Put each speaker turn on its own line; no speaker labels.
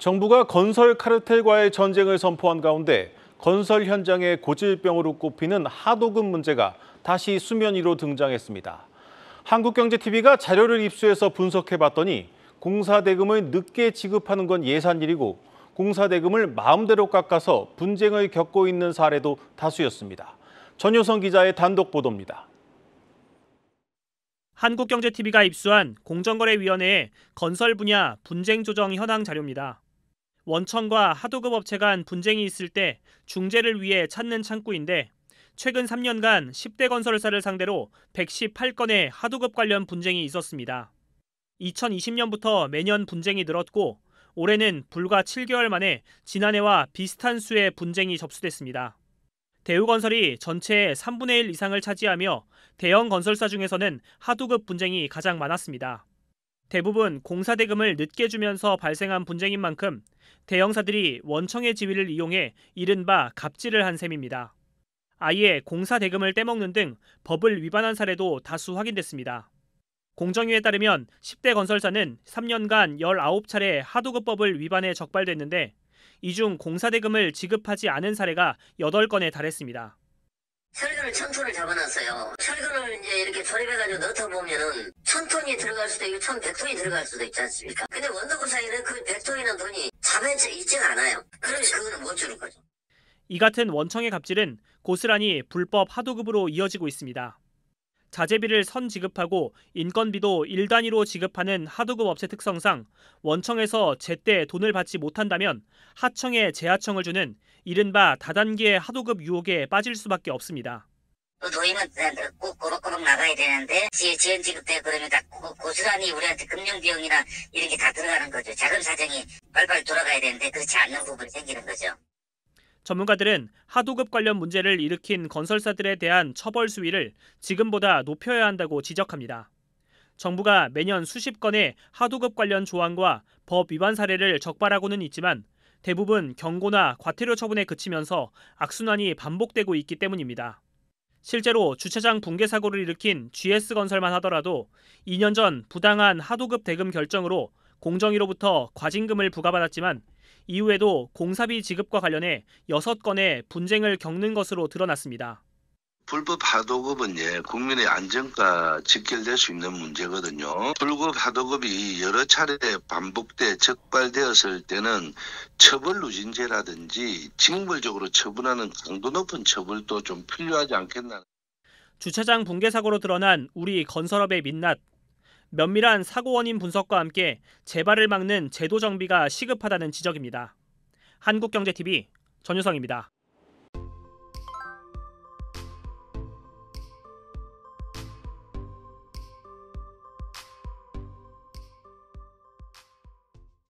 정부가 건설 카르텔과의 전쟁을 선포한 가운데 건설 현장의 고질병으로 꼽히는 하도급 문제가 다시 수면 위로 등장했습니다. 한국경제TV가 자료를 입수해서 분석해봤더니 공사 대금을 늦게 지급하는 건 예산일이고 공사 대금을 마음대로 깎아서 분쟁을 겪고 있는 사례도 다수였습니다. 전효성 기자의 단독 보도입니다.
한국경제TV가 입수한 공정거래위원회의 건설 분야 분쟁 조정 현황 자료입니다. 원청과 하도급 업체 간 분쟁이 있을 때 중재를 위해 찾는 창구인데 최근 3년간 10대 건설사를 상대로 118건의 하도급 관련 분쟁이 있었습니다. 2020년부터 매년 분쟁이 늘었고 올해는 불과 7개월 만에 지난해와 비슷한 수의 분쟁이 접수됐습니다. 대우건설이 전체의 3분의 1 이상을 차지하며 대형 건설사 중에서는 하도급 분쟁이 가장 많았습니다. 대부분 공사 대금을 늦게 주면서 발생한 분쟁인 만큼 대형사들이 원청의 지위를 이용해 이른바 갑질을 한 셈입니다. 아예 공사 대금을 떼먹는 등 법을 위반한 사례도 다수 확인됐습니다. 공정위에 따르면 10대 건설사는 3년간 19차례 하도급법을 위반해 적발됐는데 이 중 공사 대금을 지급하지 않은 사례가 8건에 달했습니다.
철근을 청초를 잡아놨어요. 철근을 이제 이렇게 조립해가지고 넣다 보면은 1톤이 들어갈 수도 있고 1100톤이 들어갈 수도 있지 않습니까? 근데 원도구상에는 그 100톤이나 돈이 자발적 있지가 않아요. 그럼 그거는 못 주는 거죠.
이 같은 원청의 갑질은 고스란히 불법 하도급으로 이어지고 있습니다. 자재비를 선 지급하고 인건비도 1단위로 지급하는 하도급 업체 특성상 원청에서 제때 돈을 받지 못한다면 하청에 재하청을 주는 이른바 다단계 하도급 유혹에 빠질 수밖에 없습니다.
노인은 네, 네, 꼭 꼬박꼬박 나가야 되는데 지원 지급 때 그러니까 고스란히 우리한테 금융 비용이나 이런 게다 들어가는 거죠. 자금 사정이 빨빨 돌아가야 되는데 그렇지 않는 부분이 생기는 거죠.
전문가들은 하도급 관련 문제를 일으킨 건설사들에 대한 처벌 수위를 지금보다 높여야 한다고 지적합니다. 정부가 매년 수십 건의 하도급 관련 조항과 법 위반 사례를 적발하고는 있지만 대부분 경고나 과태료 처분에 그치면서 악순환이 반복되고 있기 때문입니다. 실제로 주차장 붕괴 사고를 일으킨 GS건설만 하더라도 2년 전 부당한 하도급 대금 결정으로 공정위로부터 과징금을 부과받았지만 이후에도 공사비 지급과 관련해 6건의 분쟁을 겪는 것으로 드러났습니다.
불법 하도급은 예, 국민의 안전과 직결될 수 있는 문제거든요. 불법 하도급이 여러 차례 반복돼 적발되었을 때는 처벌 누진제라든지 징벌적으로 처분하는 강도 높은 처벌도 좀 필요하지 않겠나.
주차장 붕괴 사고로 드러난 우리 건설업의 민낯. 면밀한 사고 원인 분석과 함께 재발을 막는 제도 정비가 시급하다는 지적입니다. 한국경제TV 전유성입니다.